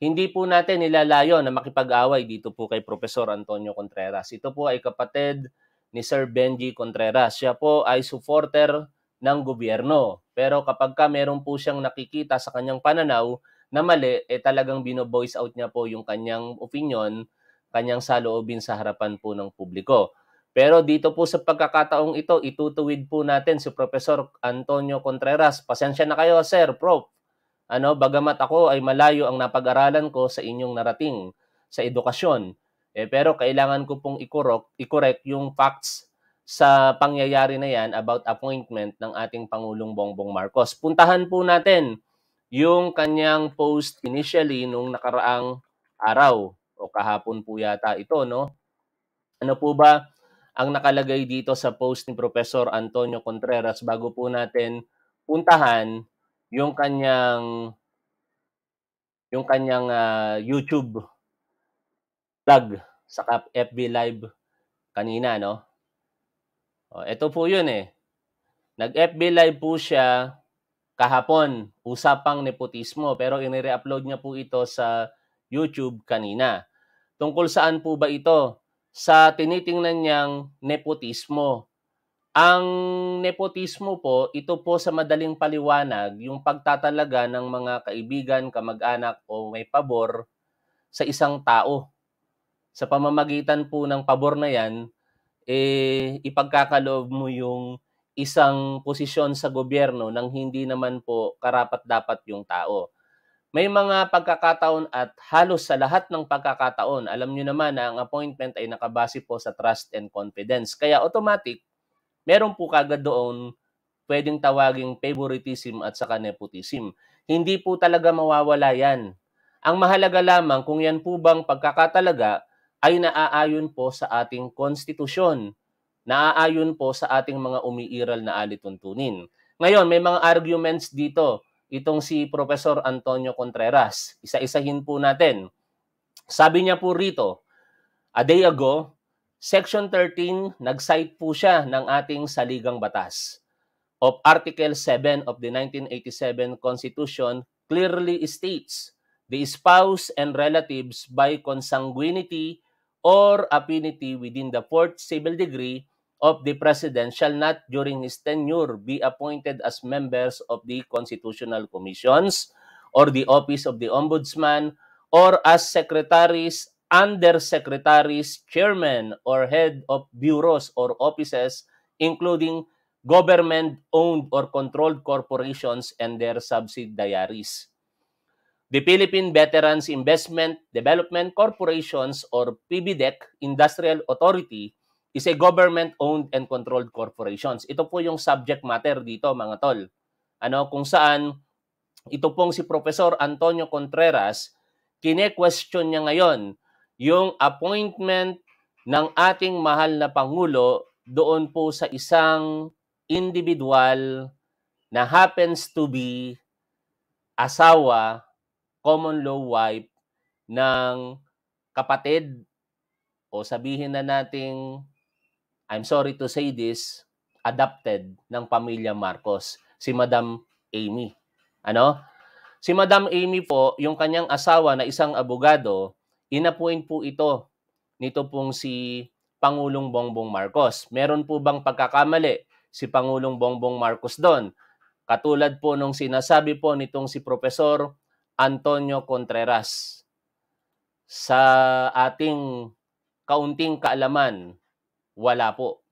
Hindi po natin nilalayo na makipag-away dito po kay Professor Antonio Contreras. Ito po ay kapatid ni Sir Benji Contreras. Siya po ay supporter ng gobyerno. Pero kapag ka meron po siyang nakikita sa kanyang pananaw na mali, eh talagang bino-voice out niya po yung kanyang opinion, kanyang saloobin sa harapan po ng publiko. Pero dito po sa pagkakataong ito, itutuwid po natin si Professor Antonio Contreras. Pasensya na kayo, Sir, Prof. Ano, bagamat ako ay malayo ang napag-aralan ko sa inyong narating sa edukasyon. Eh, pero kailangan ko pong ikorok, ikorek yung facts sa pangyayari na yan about appointment ng ating Pangulong Bongbong Marcos. Puntahan po natin yung kanyang post initially nung nakaraang araw o kahapon po yata ito, no? Ano po ba ang nakalagay dito sa post ni Professor Antonio Contreras bago po natin puntahan yung kanyang yung kanyang uh, YouTube vlog sa FB Live kanina, no? Oh, ito po yun eh. Nag-FB Live po siya kahapon, usapang nepotismo, pero inire-upload niya po ito sa YouTube kanina. Tungkol saan po ba ito? Sa tinitingnan niyang nepotismo ang nepotismo po, ito po sa madaling paliwanag, yung pagtatalaga ng mga kaibigan, kamag-anak o may pabor sa isang tao. Sa pamamagitan po ng pabor na yan, eh, ipagkakaloob mo yung isang posisyon sa gobyerno nang hindi naman po karapat-dapat yung tao. May mga pagkakataon at halos sa lahat ng pagkakataon, alam nyo naman na ang appointment ay nakabase po sa trust and confidence. Kaya automatic, meron po kagad doon pwedeng tawaging favoritism at saka nepotism. Hindi po talaga mawawala yan. Ang mahalaga lamang kung yan po bang pagkakatalaga ay naaayon po sa ating konstitusyon, naaayon po sa ating mga umiiral na alituntunin. Ngayon, may mga arguments dito itong si Professor Antonio Contreras. Isa-isahin po natin. Sabi niya po rito, a day ago, Section 13, nag-cite po siya ng ating saligang batas of Article 7 of the 1987 Constitution clearly states the spouse and relatives by consanguinity or affinity within the fourth civil degree of the President shall not during his tenure be appointed as members of the constitutional commissions or the office of the ombudsman or as secretaries undersecretaries, chairmen, or head of bureaus or offices, including government-owned or controlled corporations and their subsidiaries. The Philippine Veterans Investment Development Corporations or PBDEC Industrial Authority is a government-owned and controlled corporations. Ito po yung subject matter dito mga tol. Ano kung saan ito pong si Professor Antonio Contreras kine-question niya ngayon yung appointment ng ating mahal na Pangulo doon po sa isang individual na happens to be asawa, common law wife ng kapatid o sabihin na nating I'm sorry to say this, adopted ng pamilya Marcos, si Madam Amy. Ano? Si Madam Amy po, yung kanyang asawa na isang abogado, inapoint po ito nito pong si Pangulong Bongbong Marcos. Meron po bang pagkakamali si Pangulong Bongbong Marcos doon? Katulad po nung sinasabi po nitong si Professor Antonio Contreras sa ating kaunting kaalaman, wala po.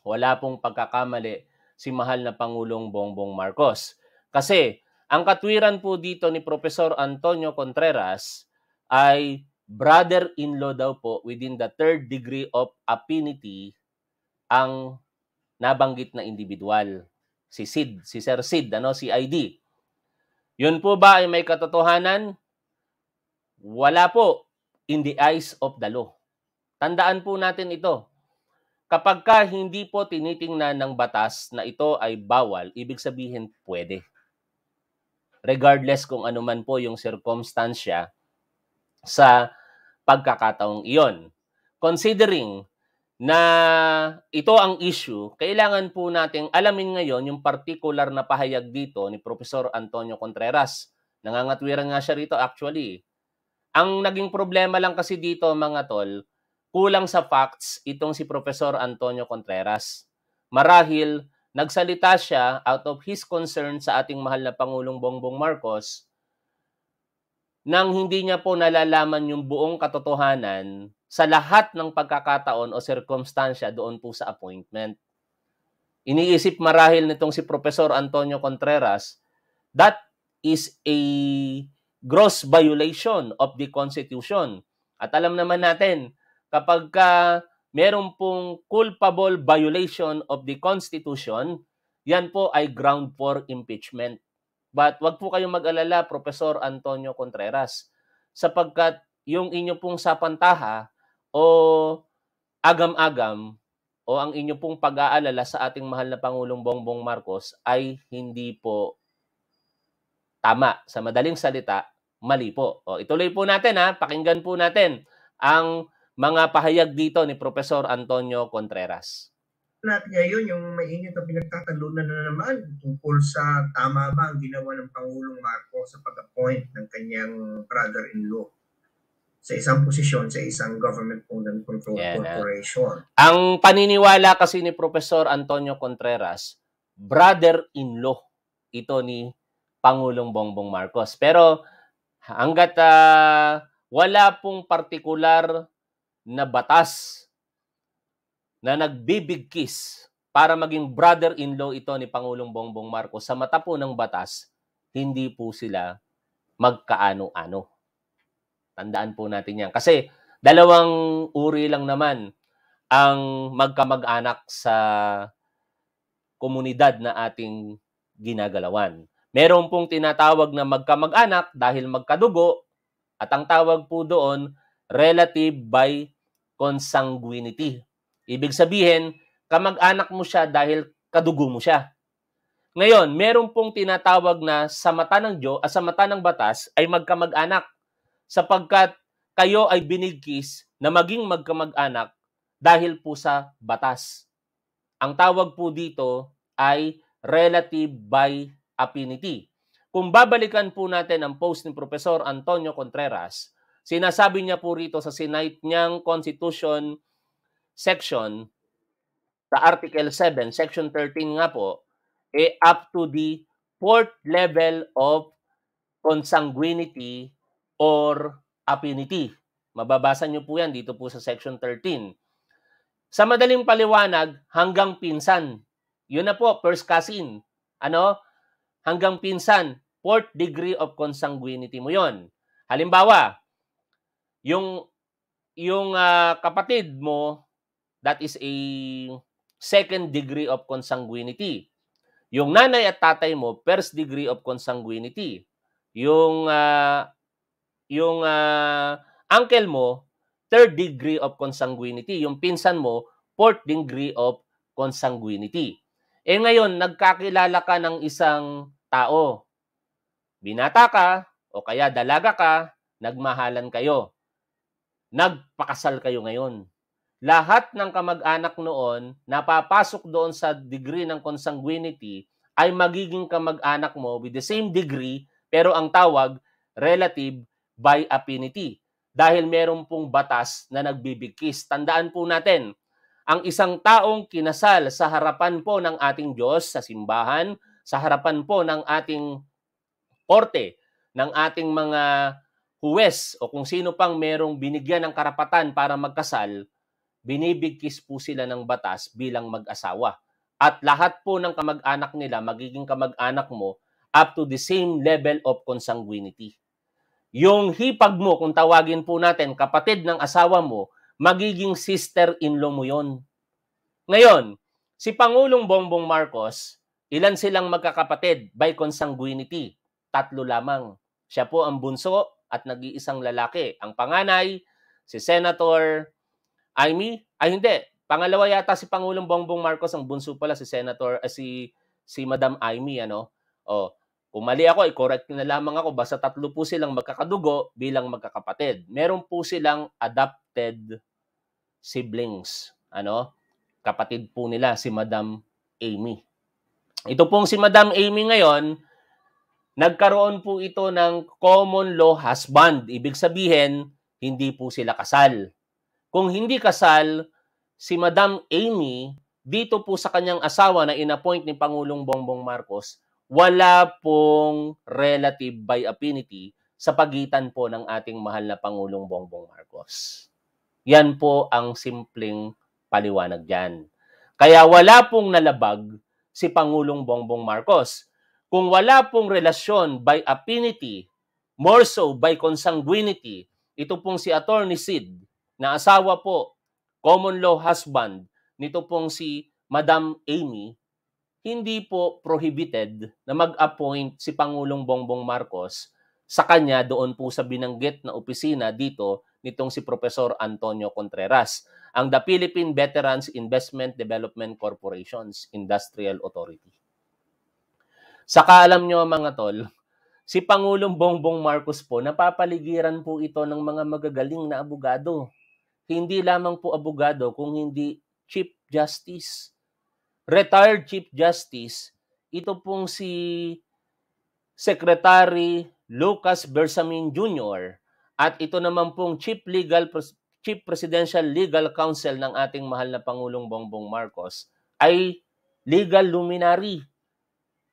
Wala pong pagkakamali si mahal na Pangulong Bongbong Marcos. Kasi ang katwiran po dito ni Professor Antonio Contreras ay brother-in-law daw po within the third degree of affinity ang nabanggit na individual. Si Sid, si Sir Sid, ano, si ID. Yun po ba ay may katotohanan? Wala po in the eyes of the law. Tandaan po natin ito. Kapag ka hindi po tinitingnan ng batas na ito ay bawal, ibig sabihin pwede. Regardless kung ano man po yung circumstansya sa pagkakataong iyon. Considering na ito ang issue, kailangan po nating alamin ngayon yung particular na pahayag dito ni Professor Antonio Contreras. Nangangatwiran nga siya rito actually. Ang naging problema lang kasi dito mga tol, kulang sa facts itong si Professor Antonio Contreras. Marahil nagsalita siya out of his concern sa ating mahal na Pangulong Bongbong Marcos nang hindi niya po nalalaman yung buong katotohanan sa lahat ng pagkakataon o sirkumstansya doon po sa appointment. Iniisip marahil nitong si Professor Antonio Contreras that is a gross violation of the Constitution. At alam naman natin, kapag ka meron pong culpable violation of the Constitution, yan po ay ground for impeachment. But wag po kayong mag-alala, Professor Antonio Contreras, sapagkat yung inyo pong sapantaha o agam-agam o ang inyo pong pag-aalala sa ating mahal na Pangulong Bongbong Marcos ay hindi po tama. Sa madaling salita, mali po. O, ituloy po natin ha, pakinggan po natin ang mga pahayag dito ni Professor Antonio Contreras natin ngayon yung mainit na pinagtatalunan na naman tungkol sa tama ba ang ginawa ng Pangulong Marcos sa pag-appoint ng kanyang brother-in-law sa isang posisyon sa isang government owned and controlled yeah, corporation. Na. Ang paniniwala kasi ni Professor Antonio Contreras, brother-in-law ito ni Pangulong Bongbong Marcos. Pero hanggat uh, wala pong partikular na batas na nagbibigkis para maging brother-in-law ito ni Pangulong Bongbong Marcos sa mata po ng batas, hindi po sila magkaano-ano. Tandaan po natin yan. Kasi dalawang uri lang naman ang magkamag-anak sa komunidad na ating ginagalawan. Meron pong tinatawag na magkamag-anak dahil magkadugo at ang tawag po doon relative by consanguinity Ibig sabihin, kamag-anak mo siya dahil kadugo mo siya. Ngayon, meron pong tinatawag na sa mata ng Diyo, ah, sa mata ng batas ay magkamag-anak sapagkat kayo ay binigkis na maging magkamag-anak dahil po sa batas. Ang tawag po dito ay relative by affinity. Kung babalikan po natin ang post ni Professor Antonio Contreras, sinasabi niya po rito sa sinight niyang Constitution section, sa Article 7, Section 13 nga po, e up to the fourth level of consanguinity or affinity. Mababasa niyo po yan dito po sa Section 13. Sa madaling paliwanag, hanggang pinsan. Yun na po, first cousin. Ano? Hanggang pinsan, fourth degree of consanguinity mo yon. Halimbawa, yung yung uh, kapatid mo that is a second degree of consanguinity. Yung nanay at tatay mo, first degree of consanguinity. Yung uh, yung uh, uncle mo, third degree of consanguinity. Yung pinsan mo, fourth degree of consanguinity. Eh ngayon, nagkakilala ka ng isang tao. Binata ka, o kaya dalaga ka, nagmahalan kayo. Nagpakasal kayo ngayon lahat ng kamag-anak noon na papasok doon sa degree ng consanguinity ay magiging kamag-anak mo with the same degree pero ang tawag relative by affinity dahil meron pong batas na nagbibigkis. Tandaan po natin, ang isang taong kinasal sa harapan po ng ating Diyos sa simbahan, sa harapan po ng ating korte, ng ating mga huwes o kung sino pang merong binigyan ng karapatan para magkasal, binibigkis po sila ng batas bilang mag-asawa. At lahat po ng kamag-anak nila, magiging kamag-anak mo, up to the same level of consanguinity. Yung hipag mo, kung tawagin po natin, kapatid ng asawa mo, magiging sister-in-law mo yon. Ngayon, si Pangulong Bongbong Marcos, ilan silang magkakapatid by consanguinity? Tatlo lamang. Siya po ang bunso at nag-iisang lalaki. Ang panganay, si Senator Amy? Ay hindi, pangalawa yata si Pangulong Bongbong Marcos ang bunso pala si Senator uh, si si Madam Amy ano. Oh, kung mali ako, i-correct na lamang ako. Basta tatlo po silang magkakadugo bilang magkakapatid. Meron po silang adopted siblings. Ano? Kapatid po nila si Madam Amy. Ito pong si Madam Amy ngayon, nagkaroon po ito ng common law husband. Ibig sabihin, hindi po sila kasal. Kung hindi kasal, si Madam Amy, dito po sa kanyang asawa na inappoint ni Pangulong Bongbong Marcos, wala pong relative by affinity sa pagitan po ng ating mahal na Pangulong Bongbong Marcos. Yan po ang simpleng paliwanag dyan. Kaya wala pong nalabag si Pangulong Bongbong Marcos. Kung wala pong relasyon by affinity, more so by consanguinity, ito pong si Attorney Sid, na asawa po, common law husband, nito pong si Madam Amy, hindi po prohibited na mag-appoint si Pangulong Bongbong Marcos sa kanya doon po sa binanggit na opisina dito nitong si Professor Antonio Contreras, ang The Philippine Veterans Investment Development Corporation's Industrial Authority. Saka alam nyo mga tol, si Pangulong Bongbong Marcos po, napapaligiran po ito ng mga magagaling na abogado hindi lamang po abogado kung hindi Chief Justice. Retired Chief Justice, ito pong si Secretary Lucas Bersamin Jr. at ito naman pong Chief Legal Chief Presidential Legal Counsel ng ating mahal na Pangulong Bongbong Marcos ay legal luminary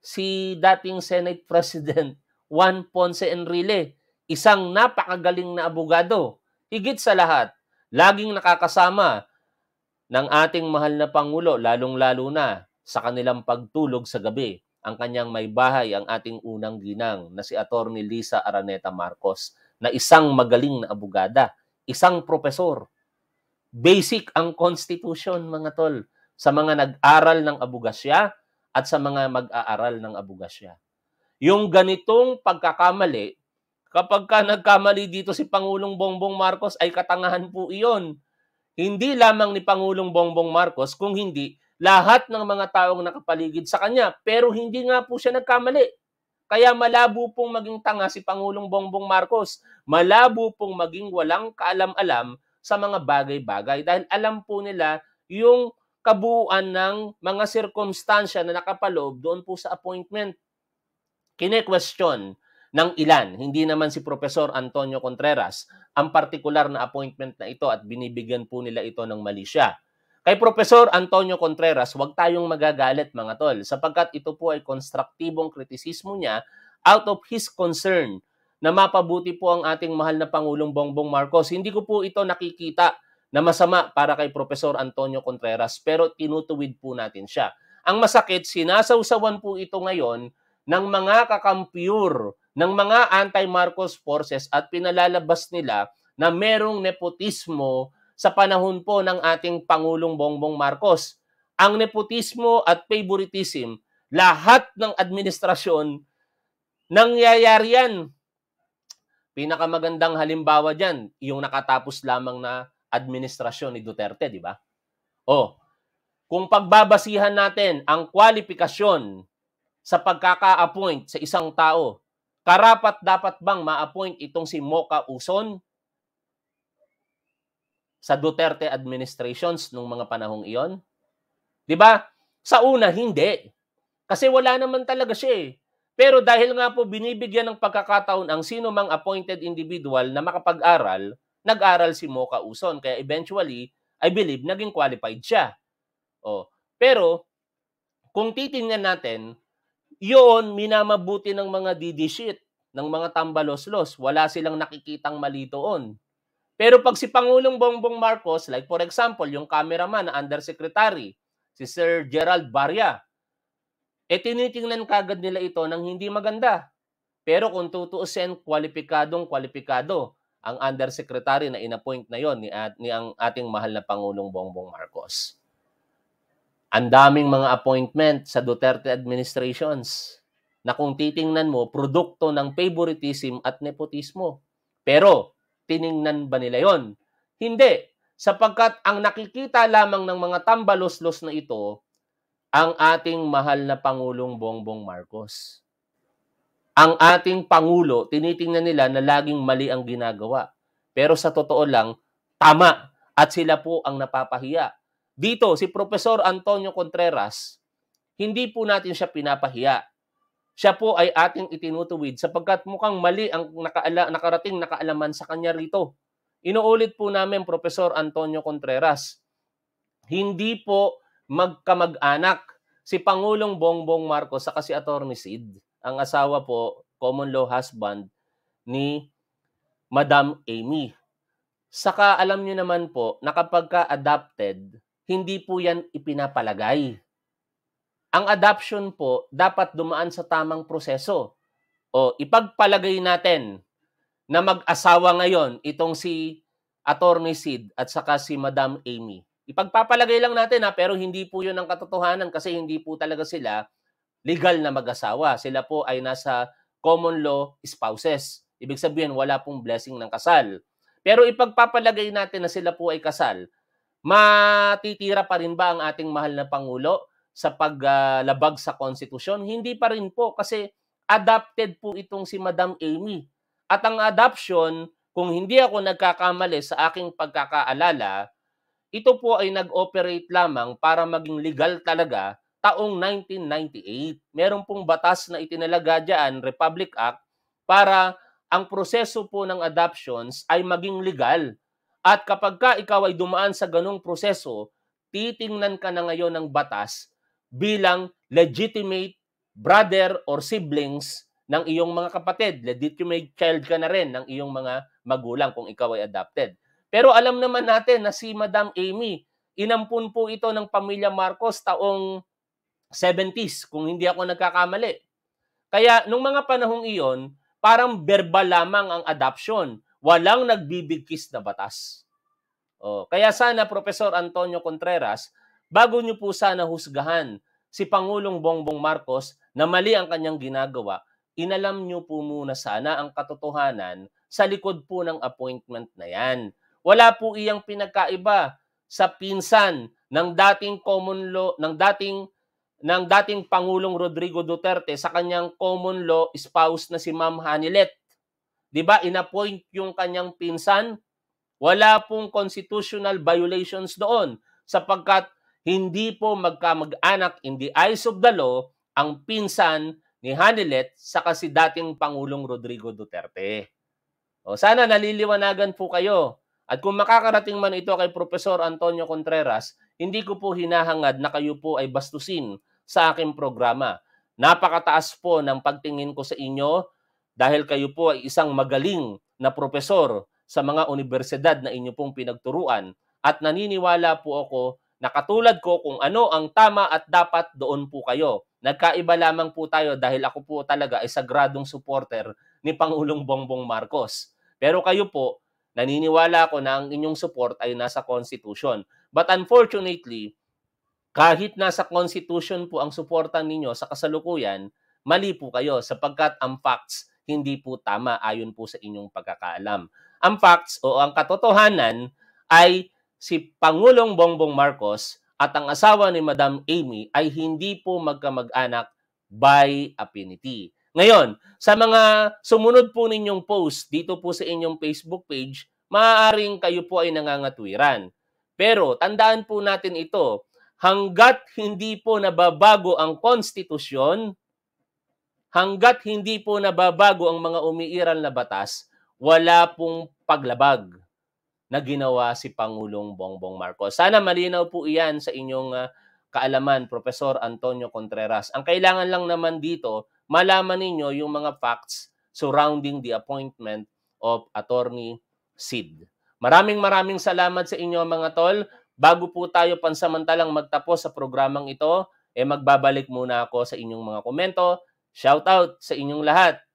si dating Senate President Juan Ponce Enrile, isang napakagaling na abogado. Higit sa lahat, laging nakakasama ng ating mahal na Pangulo, lalong-lalo na sa kanilang pagtulog sa gabi. Ang kanyang may bahay, ang ating unang ginang na si Attorney Lisa Araneta Marcos na isang magaling na abugada, isang profesor. Basic ang constitution mga tol sa mga nag-aral ng abugasya at sa mga mag-aaral ng abugasya. Yung ganitong pagkakamali Kapag ka nagkamali dito si Pangulong Bongbong Marcos ay katangahan po iyon. Hindi lamang ni Pangulong Bongbong Marcos kung hindi lahat ng mga taong nakapaligid sa kanya pero hindi nga po siya nagkamali. Kaya malabo pong maging tanga si Pangulong Bongbong Marcos. Malabo pong maging walang kaalam-alam sa mga bagay-bagay dahil alam po nila yung kabuuan ng mga sirkumstansya na nakapaloob doon po sa appointment. Kine-question ng ilan, hindi naman si Professor Antonio Contreras, ang partikular na appointment na ito at binibigyan po nila ito ng Malaysia. Kay Professor Antonio Contreras, huwag tayong magagalit mga tol sapagkat ito po ay konstruktibong kritisismo niya out of his concern na mapabuti po ang ating mahal na Pangulong Bongbong Marcos. Hindi ko po ito nakikita na masama para kay Professor Antonio Contreras pero tinutuwid po natin siya. Ang masakit, sinasawsawan po ito ngayon ng mga kakampyur ng mga anti-Marcos forces at pinalalabas nila na merong nepotismo sa panahon po ng ating Pangulong Bongbong Marcos. Ang nepotismo at favoritism, lahat ng administrasyon, nangyayari yan. Pinakamagandang halimbawa dyan, yung nakatapos lamang na administrasyon ni Duterte, di ba? O, oh, kung pagbabasihan natin ang kwalifikasyon sa pagkaka-appoint sa isang tao karapat dapat bang ma-appoint itong si Moka Uson sa Duterte administrations nung mga panahong iyon? 'Di ba? Sa una hindi. Kasi wala naman talaga siya eh. Pero dahil nga po binibigyan ng pagkakataon ang sino mang appointed individual na makapag-aral, nag-aral si Moka Uson. Kaya eventually, I believe, naging qualified siya. Oh. Pero, kung titingnan natin, yun, minamabuti ng mga DD shit, ng mga tambaloslos. Wala silang nakikitang mali doon. Pero pag si Pangulong Bongbong Marcos, like for example, yung cameraman na undersecretary, si Sir Gerald Baria, eh tinitingnan kagad nila ito ng hindi maganda. Pero kung tutuusin, kwalipikadong kwalipikado ang undersecretary na inappoint na yon ni, at, ni ang ating mahal na Pangulong Bongbong Marcos. Ang daming mga appointment sa Duterte administrations na kung titingnan mo, produkto ng favoritism at nepotismo. Pero, tiningnan ba nila yon? Hindi, sapagkat ang nakikita lamang ng mga tambalos-los na ito, ang ating mahal na Pangulong Bongbong Marcos. Ang ating Pangulo, tinitingnan nila na laging mali ang ginagawa. Pero sa totoo lang, tama. At sila po ang napapahiya dito, si Professor Antonio Contreras, hindi po natin siya pinapahiya. Siya po ay ating itinutuwid sapagkat mukhang mali ang nakaala, nakarating nakaalaman sa kanya rito. Inuulit po namin Professor Antonio Contreras, hindi po magkamag-anak si Pangulong Bongbong Marcos sa kasi Attorney Sid, ang asawa po, common law husband ni Madam Amy. Saka alam niyo naman po, nakapagka adapted hindi po yan ipinapalagay. Ang adoption po dapat dumaan sa tamang proseso. O ipagpalagay natin na mag-asawa ngayon itong si Attorney Sid at saka si Madam Amy. Ipagpapalagay lang natin ha, pero hindi po yun ang katotohanan kasi hindi po talaga sila legal na mag-asawa. Sila po ay nasa common law spouses. Ibig sabihin, wala pong blessing ng kasal. Pero ipagpapalagay natin na sila po ay kasal matitira pa rin ba ang ating mahal na Pangulo sa paglabag ah, uh, sa konstitusyon? Hindi pa rin po kasi adapted po itong si Madam Amy. At ang adoption, kung hindi ako nagkakamali sa aking pagkakaalala, ito po ay nag-operate lamang para maging legal talaga taong 1998. Meron pong batas na itinalaga dyan, Republic Act, para ang proseso po ng adoptions ay maging legal at kapag ka ikaw ay dumaan sa ganong proseso, titingnan ka na ngayon ng batas bilang legitimate brother or siblings ng iyong mga kapatid. Legitimate child ka na rin ng iyong mga magulang kung ikaw ay adopted. Pero alam naman natin na si Madam Amy, inampun po ito ng pamilya Marcos taong 70s, kung hindi ako nagkakamali. Kaya nung mga panahong iyon, parang verbal lamang ang adoption walang nagbibigkis na batas. Oh, kaya sana Professor Antonio Contreras, bago niyo po sana husgahan si Pangulong Bongbong Marcos na mali ang kanyang ginagawa, inalam niyo po muna sana ang katotohanan sa likod po ng appointment na yan. Wala po iyang pinagkaiba sa pinsan ng dating common law ng dating ng dating Pangulong Rodrigo Duterte sa kanyang common law spouse na si Ma'am Hanilet 'di ba? Inappoint yung kanyang pinsan. Wala pong constitutional violations doon sapagkat hindi po magkamag-anak in the eyes of the law ang pinsan ni Hanilet sa kasi dating Pangulong Rodrigo Duterte. O sana naliliwanagan po kayo. At kung makakarating man ito kay Professor Antonio Contreras, hindi ko po hinahangad na kayo po ay bastusin sa aking programa. Napakataas po ng pagtingin ko sa inyo dahil kayo po ay isang magaling na profesor sa mga unibersidad na inyo pong pinagturuan at naniniwala po ako na katulad ko kung ano ang tama at dapat doon po kayo. Nagkaiba lamang po tayo dahil ako po talaga ay sagradong supporter ni Pangulong Bongbong Marcos. Pero kayo po, naniniwala ako na ang inyong support ay nasa Constitution. But unfortunately, kahit nasa Constitution po ang suporta ninyo sa kasalukuyan, mali po kayo sapagkat ang facts hindi po tama ayon po sa inyong pagkakaalam. Ang facts o ang katotohanan ay si Pangulong Bongbong Marcos at ang asawa ni Madam Amy ay hindi po magkamag-anak by affinity. Ngayon, sa mga sumunod po ninyong post dito po sa inyong Facebook page, maaaring kayo po ay nangangatwiran. Pero tandaan po natin ito, hanggat hindi po nababago ang konstitusyon, hanggat hindi po nababago ang mga umiiral na batas, wala pong paglabag na ginawa si Pangulong Bongbong Marcos. Sana malinaw po iyan sa inyong uh, kaalaman, Professor Antonio Contreras. Ang kailangan lang naman dito, malaman ninyo yung mga facts surrounding the appointment of Attorney Sid. Maraming maraming salamat sa inyo mga tol. Bago po tayo pansamantalang magtapos sa programang ito, eh magbabalik muna ako sa inyong mga komento Shout out sa inyong lahat.